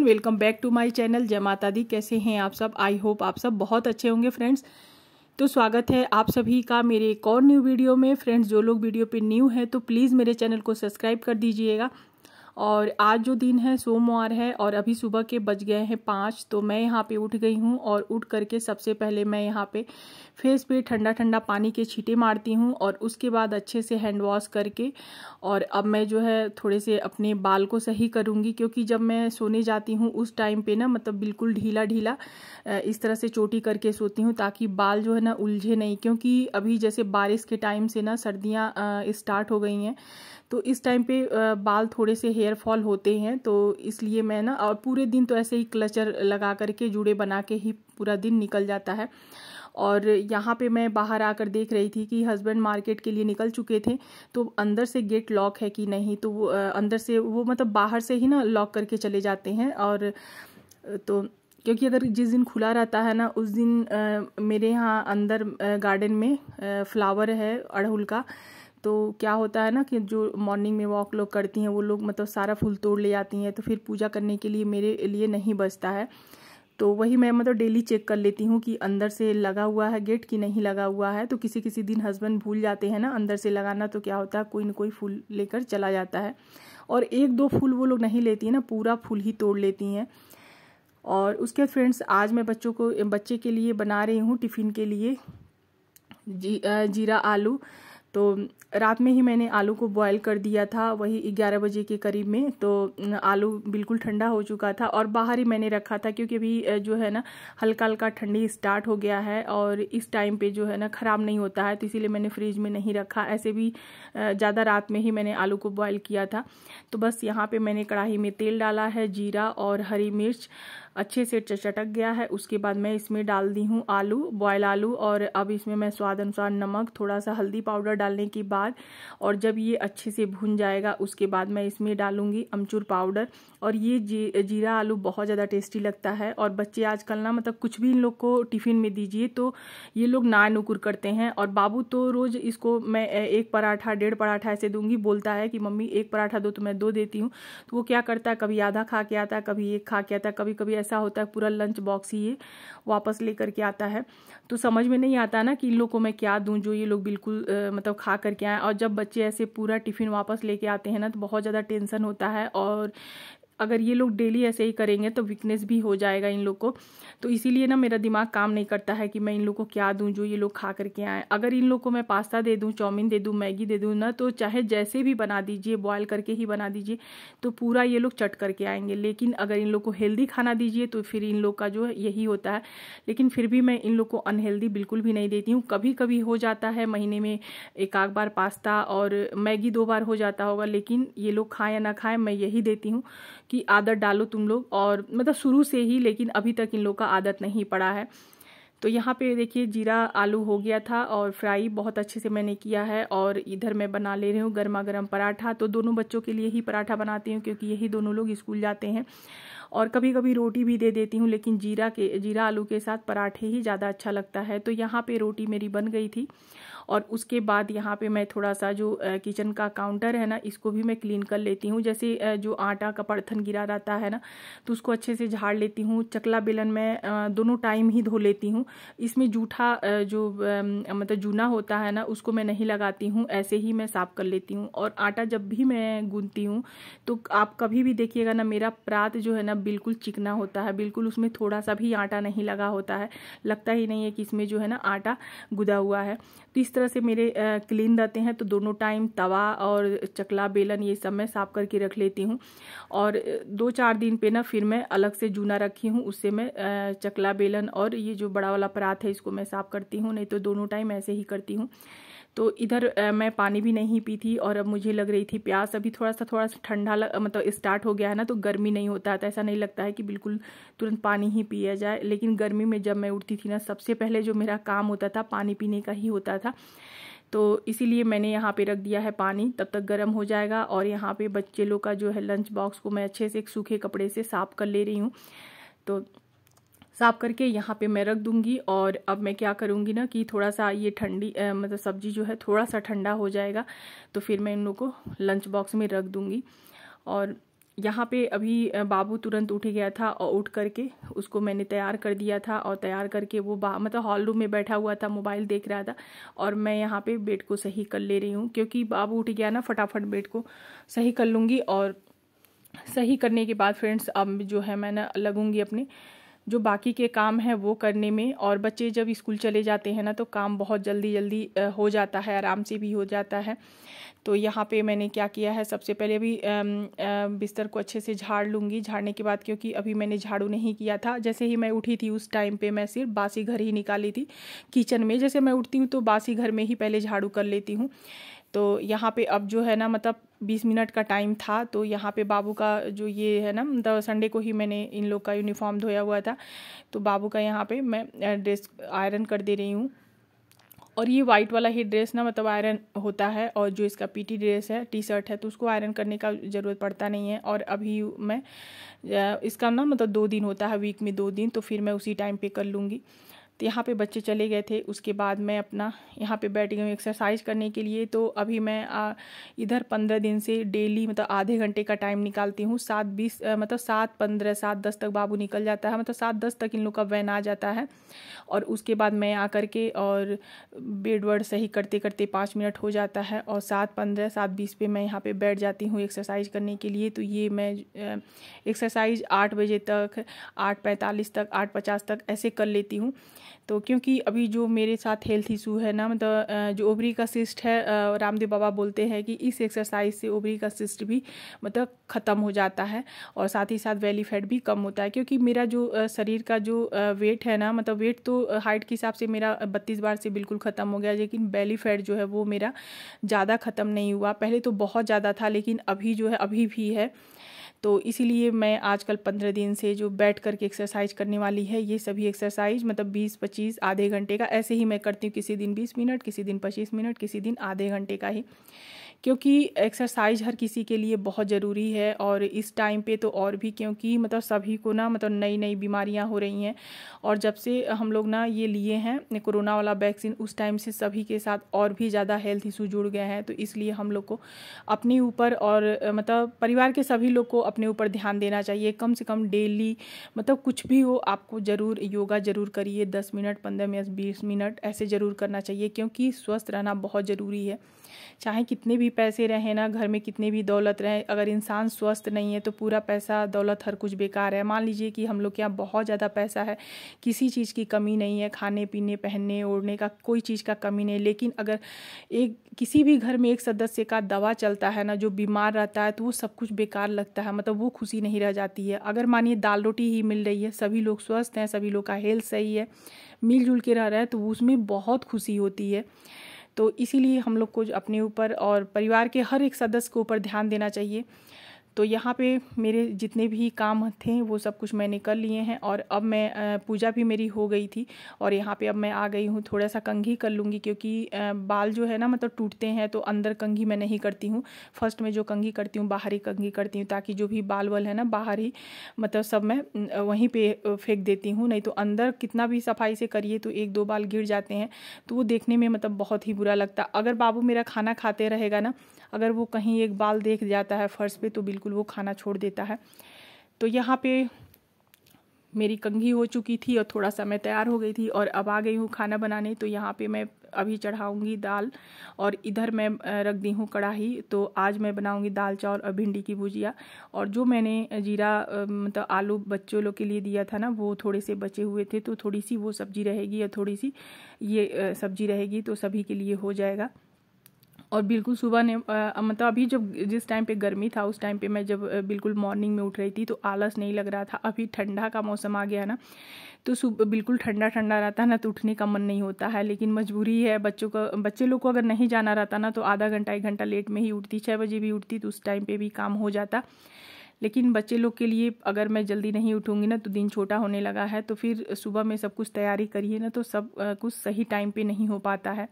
everyone welcome back to my channel जय माता दी कैसे हैं आप सब आई होप आप सब बहुत अच्छे होंगे फ्रेंड्स तो स्वागत है आप सभी का मेरे एक और न्यू वीडियो में फ्रेंड्स जो लोग वीडियो पे न्यू हैं तो प्लीज़ मेरे चैनल को सब्सक्राइब कर दीजिएगा और आज जो दिन है सोमवार है और अभी सुबह के बज गए हैं पाँच तो मैं यहाँ पे उठ गई हूँ और उठ करके सबसे पहले मैं यहाँ पे फेस पे ठंडा ठंडा पानी के छीटे मारती हूँ और उसके बाद अच्छे से हैंड वॉश करके और अब मैं जो है थोड़े से अपने बाल को सही करूँगी क्योंकि जब मैं सोने जाती हूँ उस टाइम पर ना मतलब बिल्कुल ढीला ढीला इस तरह से चोटी करके सोती हूँ ताकि बाल जो है ना उलझे नहीं क्योंकि अभी जैसे बारिश के टाइम से ना सर्दियाँ स्टार्ट हो गई हैं तो इस टाइम पे बाल थोड़े से हेयर फॉल होते हैं तो इसलिए मैं ना और पूरे दिन तो ऐसे ही क्लचर लगा करके जुड़े बना के ही पूरा दिन निकल जाता है और यहाँ पे मैं बाहर आकर देख रही थी कि हस्बैंड मार्केट के लिए निकल चुके थे तो अंदर से गेट लॉक है कि नहीं तो वो अंदर से वो मतलब बाहर से ही ना लॉक करके चले जाते हैं और तो क्योंकि अगर जिस दिन खुला रहता है ना उस दिन आ, मेरे यहाँ अंदर गार्डन में आ, फ्लावर है अड़हुल का तो क्या होता है ना कि जो मॉर्निंग में वॉक लोग करती हैं वो लोग मतलब सारा फूल तोड़ ले जाती हैं तो फिर पूजा करने के लिए मेरे लिए नहीं बचता है तो वही मैं मतलब डेली चेक कर लेती हूँ कि अंदर से लगा हुआ है गेट कि नहीं लगा हुआ है तो किसी किसी दिन हस्बैंड भूल जाते हैं ना अंदर से लगाना तो क्या होता है कोई ना कोई फूल लेकर चला जाता है और एक दो फूल वो लोग नहीं लेती हैं ना पूरा फूल ही तोड़ लेती हैं और उसके फ्रेंड्स आज मैं बच्चों को बच्चे के लिए बना रही हूँ टिफ़िन के लिए जी जीरा आलू तो रात में ही मैंने आलू को बॉयल कर दिया था वही 11 बजे के करीब में तो आलू बिल्कुल ठंडा हो चुका था और बाहर ही मैंने रखा था क्योंकि अभी जो है ना हल्का हल्का ठंडी स्टार्ट हो गया है और इस टाइम पे जो है ना ख़राब नहीं होता है तो इसीलिए मैंने फ्रिज में नहीं रखा ऐसे भी ज़्यादा रात में ही मैंने आलू को बॉयल किया था तो बस यहाँ पर मैंने कढ़ाई में तेल डाला है जीरा और हरी मिर्च अच्छे से चटक गया है उसके बाद मैं इसमें डाल दी हूँ आलू बॉयल आलू और अब इसमें मैं स्वाद अनुसार नमक थोड़ा सा हल्दी पाउडर डालने के बाद और जब ये अच्छे से भून जाएगा उसके बाद मैं इसमें डालूँगी अमचूर पाउडर और ये जी, जीरा आलू बहुत ज़्यादा टेस्टी लगता है और बच्चे आजकल ना मतलब कुछ भी इन लोग को टिफ़िन में दीजिए तो ये लोग ना नुकुर करते हैं और बाबू तो रोज़ इसको मैं एक पराठा डेढ़ पराठा ऐसे दूंगी बोलता है कि मम्मी एक पराठा दो तो मैं दो देती हूँ तो वो क्या करता है कभी आधा खा के आता है कभी एक खा के आता है कभी कभी ऐसे ऐसा होता है पूरा लंच बॉक्स ही ये वापस ले करके आता है तो समझ में नहीं आता ना कि इन लोग को मैं क्या दूँ जो ये लोग बिल्कुल मतलब खा करके आएँ और जब बच्चे ऐसे पूरा टिफ़िन वापस लेके आते हैं ना तो बहुत ज़्यादा टेंसन होता है और अगर ये लोग डेली ऐसे ही करेंगे तो वीकनेस भी हो जाएगा इन लोग को तो इसीलिए ना मेरा दिमाग काम नहीं करता है कि मैं इन लोग को क्या दूँ जो ये लोग खा करके आएँ अगर इन लोग को मैं पास्ता दे दूँ चाउमीन दे दूँ मैगी दे दूँ ना तो चाहे जैसे भी बना दीजिए बॉयल करके ही बना दीजिए तो पूरा ये लोग चट करके आएंगे लेकिन अगर इन लोग को हेल्दी खाना दीजिए तो फिर इन लोग का जो यही होता है लेकिन फिर भी मैं इन लोग को अनहेल्दी बिल्कुल भी नहीं देती हूँ कभी कभी हो जाता है महीने में एक आध बार पास्ता और मैगी दो बार हो जाता होगा लेकिन ये लोग खाएँ या ना खाएँ मैं यही देती हूँ कि आदत डालो तुम लोग और मतलब शुरू से ही लेकिन अभी तक इन लोग का आदत नहीं पड़ा है तो यहाँ पे देखिए जीरा आलू हो गया था और फ्राई बहुत अच्छे से मैंने किया है और इधर मैं बना ले रही हूँ गर्मा गर्म पराठा तो दोनों बच्चों के लिए ही पराठा बनाती हूँ क्योंकि यही दोनों लोग स्कूल जाते हैं और कभी कभी रोटी भी दे देती हूँ लेकिन जीरा के जीरा आलू के साथ पराठे ही ज़्यादा अच्छा लगता है तो यहाँ पर रोटी मेरी बन गई थी और उसके बाद यहाँ पे मैं थोड़ा सा जो किचन का काउंटर है ना इसको भी मैं क्लीन कर लेती हूँ जैसे जो आटा का पर्थन गिरा रहता है ना तो उसको अच्छे से झाड़ लेती हूँ चकला बेलन मैं दोनों टाइम ही धो लेती हूँ इसमें जूठा जो मतलब जूना होता है ना उसको मैं नहीं लगाती हूँ ऐसे ही मैं साफ़ कर लेती हूँ और आटा जब भी मैं गूंथती हूँ तो आप कभी भी देखिएगा ना मेरा प्रात जो है ना बिल्कुल चिकना होता है बिल्कुल उसमें थोड़ा सा भी आटा नहीं लगा होता है लगता ही नहीं है कि इसमें जो है ना आटा गुदा हुआ है तो इस तरह तरह से मेरे क्लीन रहते हैं तो दोनों टाइम तवा और चकला बेलन ये सब मैं साफ करके रख लेती हूँ और दो चार दिन पे ना फिर मैं अलग से जूना रखी हूँ उससे मैं चकला बेलन और ये जो बड़ा वाला परात है इसको मैं साफ करती हूँ नहीं तो दोनों टाइम ऐसे ही करती हूँ तो इधर मैं पानी भी नहीं पी थी और अब मुझे लग रही थी प्यास अभी थोड़ा सा थोड़ा सा ठंडा मतलब स्टार्ट हो गया है ना तो गर्मी नहीं होता है तो ऐसा नहीं लगता है कि बिल्कुल तुरंत पानी ही पिया जाए लेकिन गर्मी में जब मैं उठती थी ना सबसे पहले जो मेरा काम होता था पानी पीने का ही होता था तो इसीलिए मैंने यहाँ पे रख दिया है पानी तब तक गर्म हो जाएगा और यहाँ पे बच्चे लोग का जो है लंच बॉक्स को मैं अच्छे से एक सूखे कपड़े से साफ़ कर ले रही हूँ तो साफ़ करके यहाँ पे मैं रख दूँगी और अब मैं क्या करूँगी ना कि थोड़ा सा ये ठंडी मतलब सब्जी जो है थोड़ा सा ठंडा हो जाएगा तो फिर मैं इन लोग को लंच बॉक्स में रख दूँगी और यहाँ पे अभी बाबू तुरंत उठ गया था और उठ करके उसको मैंने तैयार कर दिया था और तैयार करके वो बा मतलब हॉल रूम में बैठा हुआ था मोबाइल देख रहा था और मैं यहाँ पे बेड को सही कर ले रही हूँ क्योंकि बाबू उठ गया ना फटाफट बेड को सही कर लूँगी और सही करने के बाद फ्रेंड्स अब जो है मैं ना लगूँगी अपने जो बाकी के काम हैं वो करने में और बच्चे जब स्कूल चले जाते हैं ना तो काम बहुत जल्दी जल्दी हो जाता है आराम से भी हो जाता है तो यहाँ पे मैंने क्या किया है सबसे पहले अभी बिस्तर को अच्छे से झाड़ लूँगी झाड़ने के बाद क्योंकि अभी मैंने झाड़ू नहीं किया था जैसे ही मैं उठी थी उस टाइम पे मैं सिर्फ बासी घर ही निकाली थी किचन में जैसे मैं उठती हूँ तो बासी घर में ही पहले झाड़ू कर लेती हूँ तो यहाँ पे अब जो है ना मतलब बीस मिनट का टाइम था तो यहाँ पे बाबू का जो ये है ना मतलब संडे को ही मैंने इन लोग का यूनिफॉर्म धोया हुआ था तो बाबू का यहाँ पे मैं ड्रेस आयरन कर दे रही हूँ और ये वाइट वाला ही ड्रेस ना मतलब आयरन होता है और जो इसका पीटी ड्रेस है टी शर्ट है तो उसको आयरन करने का ज़रूरत पड़ता नहीं है और अभी मैं इसका ना मतलब दो दिन होता है वीक में दो दिन तो फिर मैं उसी टाइम पे कर लूँगी तो यहाँ पे बच्चे चले गए थे उसके बाद मैं अपना यहाँ पे बैठ गई एक्सरसाइज करने के लिए तो अभी मैं आ, इधर पंद्रह दिन से डेली मतलब आधे घंटे का टाइम निकालती हूँ सात बीस मतलब सात पंद्रह सात दस तक बाबू निकल जाता है मतलब सात दस तक इन लोग का वैन आ जाता है और उसके बाद मैं आ के और बेड वर्ड सही करते करते पाँच मिनट हो जाता है और सात पंद्रह सात बीस पे मैं यहाँ पे बैठ जाती हूँ एक्सरसाइज करने के लिए तो ये मैं एक्सरसाइज आठ बजे तक आठ पैंतालीस तक आठ पचास तक ऐसे कर लेती हूँ तो क्योंकि अभी जो मेरे साथ हेल्थ इशू है ना मतलब जो ओबरी का सिस्ट है रामदेव बाबा बोलते हैं कि इस एक्सरसाइज से ओबरी का सिस्ट भी मतलब ख़त्म हो जाता है और साथ ही साथ वैली फैट भी कम होता है क्योंकि मेरा जो शरीर का जो वेट है ना मतलब वेट तो हाइट के हिसाब से मेरा बत्तीस बार से बिल्कुल ख़त्म हो गया लेकिन वैली फैट जो है वो मेरा ज़्यादा ख़त्म नहीं हुआ पहले तो बहुत ज़्यादा था लेकिन अभी जो है अभी भी है तो इसीलिए मैं आजकल पंद्रह दिन से जो बैठ कर के एक्सरसाइज करने वाली है ये सभी एक्सरसाइज मतलब बीस पच्चीस आधे घंटे का ऐसे ही मैं करती हूँ किसी दिन बीस मिनट किसी दिन पच्चीस मिनट किसी दिन आधे घंटे का ही क्योंकि एक्सरसाइज हर किसी के लिए बहुत ज़रूरी है और इस टाइम पे तो और भी क्योंकि मतलब सभी को ना मतलब नई नई बीमारियां हो रही हैं और जब से हम लोग ना ये लिए हैं कोरोना वाला वैक्सीन उस टाइम से सभी के साथ और भी ज़्यादा हेल्थ इशू जुड़ गए हैं तो इसलिए हम लोग को अपने ऊपर और मतलब परिवार के सभी लोग को अपने ऊपर ध्यान देना चाहिए कम से कम डेली मतलब कुछ भी हो आपको ज़रूर योगा ज़रूर करिए दस मिनट पंद्रह मिनट बीस मिनट ऐसे ज़रूर करना चाहिए क्योंकि स्वस्थ रहना बहुत ज़रूरी है चाहे कितने भी भी पैसे रहें ना घर में कितने भी दौलत रहें अगर इंसान स्वस्थ नहीं है तो पूरा पैसा दौलत हर कुछ बेकार है मान लीजिए कि हम लोग के यहाँ बहुत ज़्यादा पैसा है किसी चीज़ की कमी नहीं है खाने पीने पहनने ओढ़ने का कोई चीज़ का कमी नहीं लेकिन अगर एक किसी भी घर में एक सदस्य का दवा चलता है ना जो बीमार रहता है तो वो सब कुछ बेकार लगता है मतलब वो खुशी नहीं रह जाती है अगर मानिए दाल रोटी ही मिल रही है सभी लोग स्वस्थ हैं सभी लोग का हेल्थ सही है मिलजुल के रह रहा है तो उसमें बहुत खुशी होती है तो इसीलिए हम लोग को अपने ऊपर और परिवार के हर एक सदस्य के ऊपर ध्यान देना चाहिए तो यहाँ पे मेरे जितने भी काम थे वो सब कुछ मैंने कर लिए हैं और अब मैं पूजा भी मेरी हो गई थी और यहाँ पे अब मैं आ गई हूँ थोड़ा सा कंघी कर लूँगी क्योंकि बाल जो है ना मतलब टूटते हैं तो अंदर कंघी मैं नहीं करती हूँ फर्स्ट में जो कंघी करती हूँ बाहर ही कंघी करती हूँ ताकि जो भी बाल वाल है ना बाहर ही मतलब सब मैं वहीं पर फेंक देती हूँ नहीं तो अंदर कितना भी सफाई से करिए तो एक दो बाल गिर जाते हैं तो वो देखने में मतलब बहुत ही बुरा लगता अगर बाबू मेरा खाना खाते रहेगा ना अगर वो कहीं एक बाल देख जाता है फर्श पर तो बिल्कुल बिल्कुल वो खाना छोड़ देता है तो यहाँ पे मेरी कंघी हो चुकी थी और थोड़ा सा मैं तैयार हो गई थी और अब आ गई हूँ खाना बनाने तो यहाँ पे मैं अभी चढ़ाऊँगी दाल और इधर मैं रख दी हूँ कढ़ाई तो आज मैं बनाऊँगी दाल चावल और भिंडी की भुजिया और जो मैंने जीरा मतलब आलू बच्चों लोग के लिए दिया था ना वो थोड़े से बचे हुए थे तो थोड़ी सी वो सब्जी रहेगी और थोड़ी सी ये सब्जी रहेगी तो सभी के लिए हो जाएगा और बिल्कुल सुबह ने आ, मतलब अभी जब जिस टाइम पे गर्मी था उस टाइम पे मैं जब बिल्कुल मॉर्निंग में उठ रही थी तो आलस नहीं लग रहा था अभी ठंडा का मौसम आ गया ना तो सुबह बिल्कुल ठंडा ठंडा रहता है ना तो उठने का मन नहीं होता है लेकिन मजबूरी है बच्चों का बच्चे लोग को अगर नहीं जाना रहता ना तो आधा घंटा एक घंटा लेट में ही उठती छः बजे भी उठती तो उस टाइम पर भी काम हो जाता लेकिन बच्चे लोग के लिए अगर मैं जल्दी नहीं उठूँगी ना तो दिन छोटा होने लगा है तो फिर सुबह में सब कुछ तैयारी करिए ना तो सब कुछ सही टाइम पर नहीं हो पाता है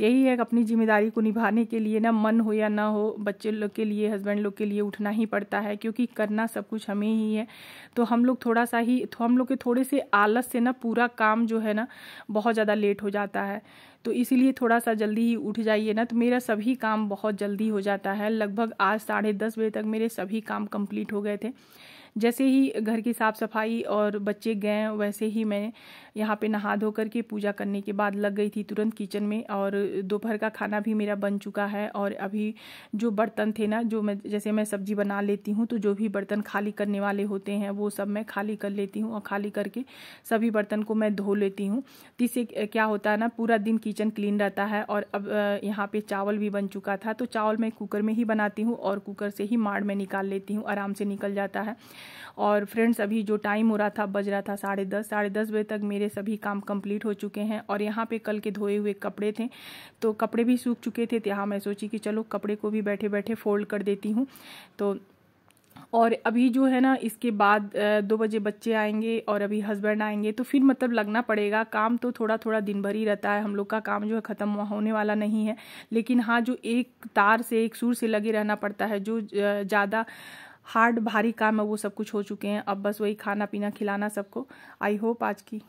यही है अपनी जिम्मेदारी को निभाने के लिए ना मन हो या ना हो बच्चे लोग के लिए हस्बैंड लोग के लिए उठना ही पड़ता है क्योंकि करना सब कुछ हमें ही है तो हम लोग थोड़ा सा ही तो हम लोग के थोड़े से आलस से ना पूरा काम जो है ना बहुत ज़्यादा लेट हो जाता है तो इसीलिए थोड़ा सा जल्दी ही उठ जाइए ना तो मेरा सभी काम बहुत जल्दी हो जाता है लगभग आज साढ़े दस बजे तक मेरे सभी काम कंप्लीट हो गए थे जैसे ही घर की साफ़ सफाई और बच्चे गए वैसे ही मैं यहाँ पे नहा धो कर के पूजा करने के बाद लग गई थी तुरंत किचन में और दोपहर का खाना भी मेरा बन चुका है और अभी जो बर्तन थे ना जो मैं जैसे मैं सब्जी बना लेती हूँ तो जो भी बर्तन खाली करने वाले होते हैं वो सब मैं खाली कर लेती हूँ और खाली करके सभी बर्तन को मैं धो लेती हूँ तो इससे क्या होता है ना पूरा दिन किचन क्लीन रहता है और अब यहाँ पर चावल भी बन चुका था तो चावल मैं कुकर में ही बनाती हूँ और कुकर से ही माड़ में निकाल लेती हूँ आराम से निकल जाता है और फ्रेंड्स अभी जो टाइम हो रहा था बज रहा था साढ़े दस साढ़े दस बजे तक मेरे सभी काम कंप्लीट हो चुके हैं और यहाँ पे कल के धोए हुए कपड़े थे तो कपड़े भी सूख चुके थे तो यहाँ मैं सोची कि चलो कपड़े को भी बैठे बैठे फोल्ड कर देती हूँ तो और अभी जो है ना इसके बाद दो बजे बच्चे आएंगे और अभी हस्बैंड आएंगे तो फिर मतलब लगना पड़ेगा काम तो थोड़ा थोड़ा दिन भर ही रहता है हम लोग का काम जो है ख़त्म होने वाला नहीं है लेकिन हाँ जो एक तार से एक सुर से लगे रहना पड़ता है जो ज़्यादा हार्ड भारी काम है वो सब कुछ हो चुके हैं अब बस वही खाना पीना खिलाना सबको आई होप आज की